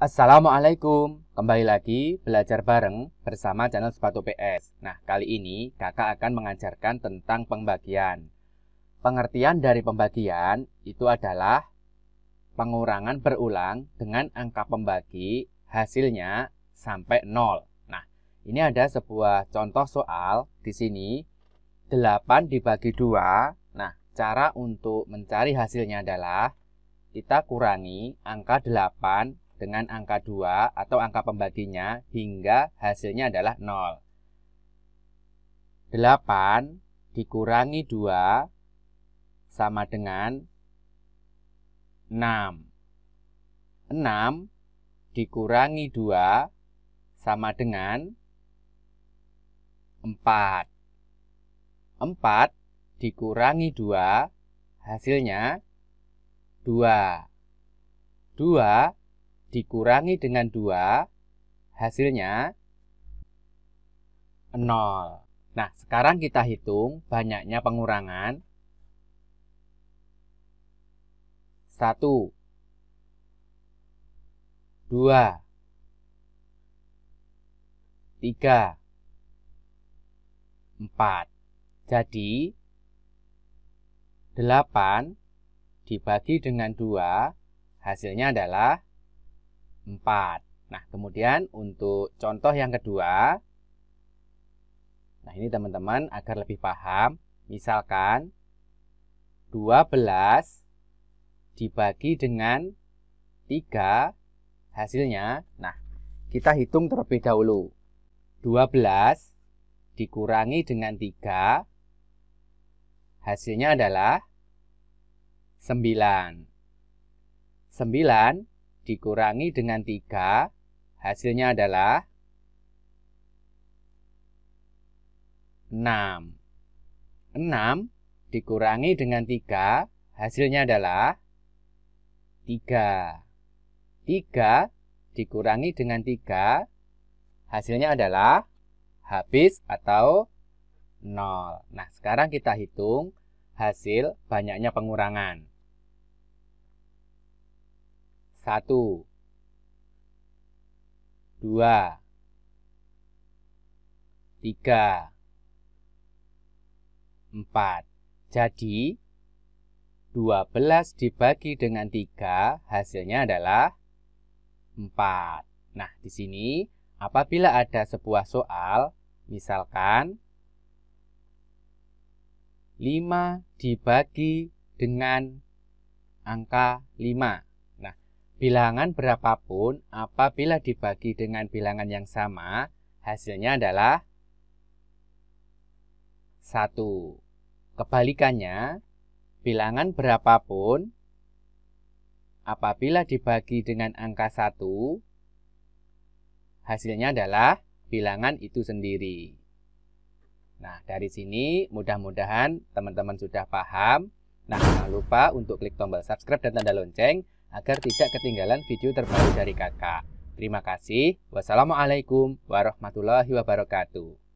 Assalamualaikum, kembali lagi belajar bareng bersama channel Sepatu PS. Nah, kali ini kakak akan mengajarkan tentang pembagian. Pengertian dari pembagian itu adalah pengurangan berulang dengan angka pembagi hasilnya sampai 0. Nah, ini ada sebuah contoh soal di sini 8 dibagi 2. Nah, cara untuk mencari hasilnya adalah kita kurangi angka 8 dengan angka 2 atau angka pembaginya hingga hasilnya adalah 0. 8 dikurangi 2 sama dengan 6. 6 dikurangi 2 sama dengan 4. 4 dikurangi 2 hasilnya 2. 2 dikurangi dengan 2, hasilnya 0. Nah, sekarang kita hitung banyaknya pengurangan. 1 2 3 4. Jadi 8 dibagi dengan 2 hasilnya adalah 4. Nah, kemudian untuk contoh yang kedua, nah ini teman-teman agar lebih paham, misalkan 12 dibagi dengan 3 hasilnya, nah kita hitung terlebih dahulu. 12 dikurangi dengan 3 hasilnya adalah 9. 9 dikurangi dengan 3, hasilnya adalah 6. 6 dikurangi dengan 3, hasilnya adalah 3. 3 dikurangi dengan 3, hasilnya adalah habis atau 0. Nah, sekarang kita hitung hasil banyaknya pengurangan. Satu. Dua. Tiga. Empat. Jadi, 12 dibagi dengan 3 hasilnya adalah 4. Nah, di sini apabila ada sebuah soal, misalkan 5 dibagi dengan angka 5. Bilangan berapapun apabila dibagi dengan bilangan yang sama, hasilnya adalah satu. Kebalikannya, bilangan berapapun apabila dibagi dengan angka satu hasilnya adalah bilangan itu sendiri. Nah, dari sini mudah-mudahan teman-teman sudah paham. Nah, jangan lupa untuk klik tombol subscribe dan tanda lonceng agar tidak ketinggalan video terbaru dari kakak. Terima kasih. Wassalamualaikum warahmatullahi wabarakatuh.